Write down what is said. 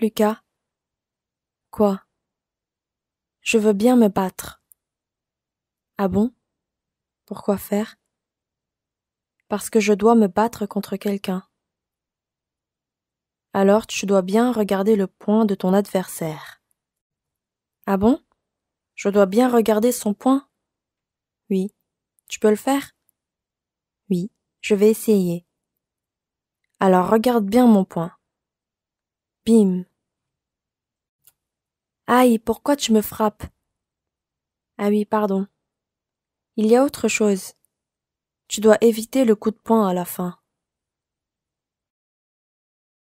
Lucas. Quoi Je veux bien me battre. Ah bon Pourquoi faire Parce que je dois me battre contre quelqu'un. Alors tu dois bien regarder le point de ton adversaire. Ah bon Je dois bien regarder son point Oui. Tu peux le faire Oui, je vais essayer. Alors regarde bien mon point. Bim. Aïe, pourquoi tu me frappes Ah oui, pardon. Il y a autre chose. Tu dois éviter le coup de poing à la fin.